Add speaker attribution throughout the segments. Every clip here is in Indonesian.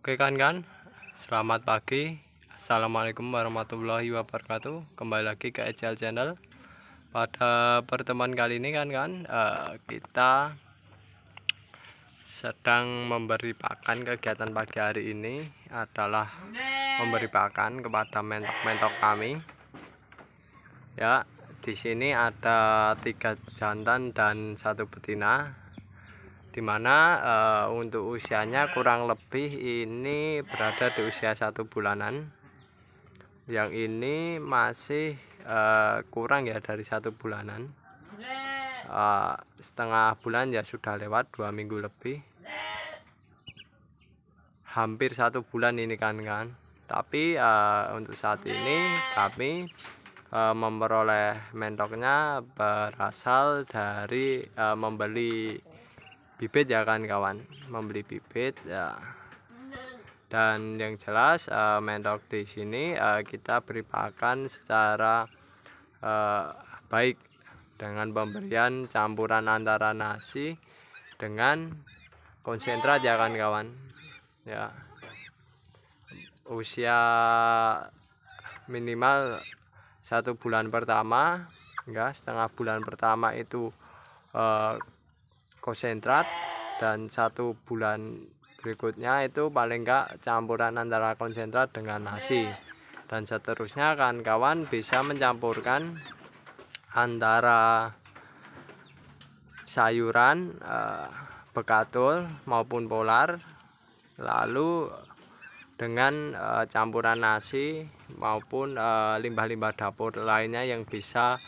Speaker 1: Oke kan kan, selamat pagi. Assalamualaikum warahmatullahi wabarakatuh. Kembali lagi ke Ejal Channel. Pada pertemuan kali ini kan kan kita sedang memberi pakan kegiatan pagi hari ini adalah memberi pakan kepada mentok-mentok kami. Ya, di sini ada tiga jantan dan satu betina dimana uh, eh, untuk usianya kurang lebih ini berada di usia satu bulanan yang ini masih uh, kurang ya dari satu bulanan uh, setengah bulan ya sudah lewat dua minggu lebih hampir satu bulan ini kan kan tapi uh, untuk saat ini kami memperoleh mentoknya berasal dari uh, membeli bibit ya kan kawan membeli bibit ya dan yang jelas uh, mentok di sini uh, kita beri pakan secara uh, baik dengan pemberian campuran antara nasi dengan konsentrat ya kan kawan ya usia minimal satu bulan pertama enggak setengah bulan pertama itu uh, konsentrat dan satu bulan berikutnya itu paling enggak campuran antara konsentrat dengan nasi dan seterusnya kan kawan bisa mencampurkan antara sayuran eh, bekatul maupun polar lalu dengan eh, campuran nasi maupun eh, limbah-limbah dapur lainnya yang bisa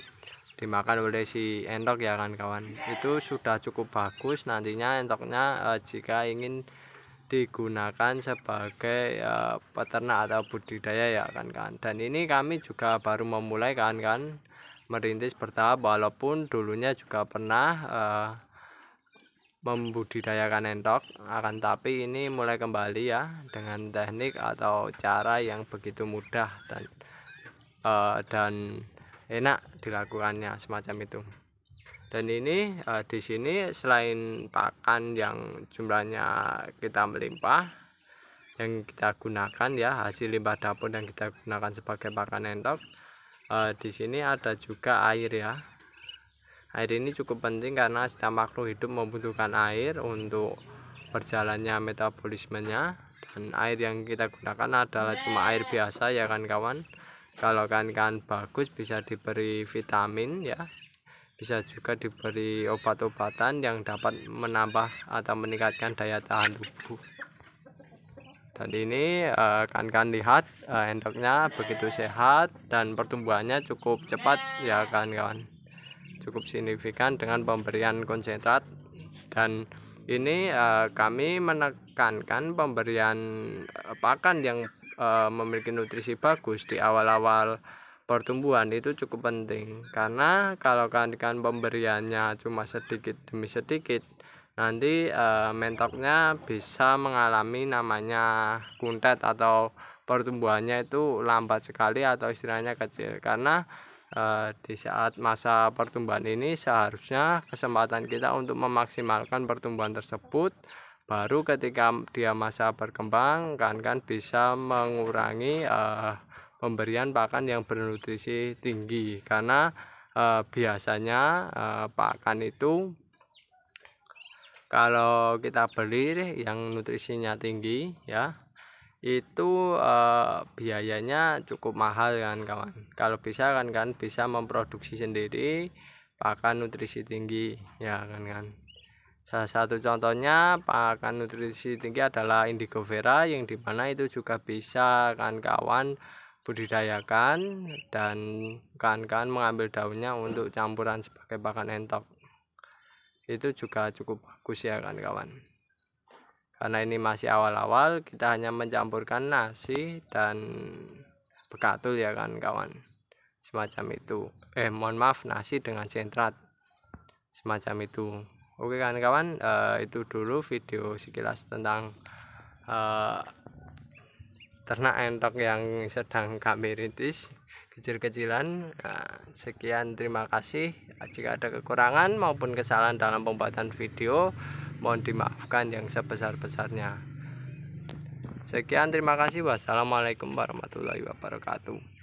Speaker 1: dimakan oleh si entok ya kan kawan itu sudah cukup bagus nantinya entoknya uh, jika ingin digunakan sebagai uh, peternak atau budidaya ya kan kan dan ini kami juga baru memulai kan kan merintis bertahap walaupun dulunya juga pernah uh, membudidayakan entok akan tapi ini mulai kembali ya dengan teknik atau cara yang begitu mudah dan uh, dan enak dilakukannya semacam itu dan ini eh, di sini selain pakan yang jumlahnya kita melimpah yang kita gunakan ya hasil limbah dapur yang kita gunakan sebagai pakan entok eh, di sini ada juga air ya air ini cukup penting karena setiap makhluk hidup membutuhkan air untuk berjalannya metabolismenya dan air yang kita gunakan adalah cuma air biasa ya kan kawan kalau kawan-kawan bagus bisa diberi vitamin ya bisa juga diberi obat-obatan yang dapat menambah atau meningkatkan daya tahan tubuh dan ini uh, eh, kawan-kawan lihat uh, eh, endoknya begitu sehat dan pertumbuhannya cukup cepat ya kawan-kawan cukup signifikan dengan pemberian konsentrat dan ini uh, kami menekankan pemberian pakan yang uh, memiliki nutrisi bagus di awal-awal pertumbuhan itu cukup penting karena kalau kan pemberiannya cuma sedikit demi sedikit nanti uh, mentoknya bisa mengalami namanya kuntet atau pertumbuhannya itu lambat sekali atau istilahnya kecil karena eh, di saat masa pertumbuhan ini seharusnya kesempatan kita untuk memaksimalkan pertumbuhan tersebut baru ketika dia masa berkembang kan kan bisa mengurangi uh, pemberian pakan yang bernutrisi tinggi karena uh, biasanya uh, pakan itu kalau kita beli yang nutrisinya tinggi ya itu uh, biayanya cukup mahal kan kawan kalau bisa kan kan bisa memproduksi sendiri pakan nutrisi tinggi ya kan kan Salah satu contohnya pakan nutrisi tinggi adalah indigo vera yang dimana itu juga bisa kawan-kawan budidayakan dan kawan-kawan mengambil daunnya untuk campuran sebagai pakan entok. Itu juga cukup bagus ya kawan-kawan. Karena ini masih awal-awal, kita hanya mencampurkan nasi dan bekatul ya kawan-kawan. Semacam itu. Eh, mohon maaf, nasi dengan sentrat. Semacam itu. Oke kawan-kawan uh, itu dulu video sekilas tentang uh, ternak entok yang sedang kami rintis kecil-kecilan nah, sekian terima kasih jika ada kekurangan maupun kesalahan dalam pembuatan video mohon dimaafkan yang sebesar-besarnya sekian terima kasih wassalamualaikum warahmatullahi wabarakatuh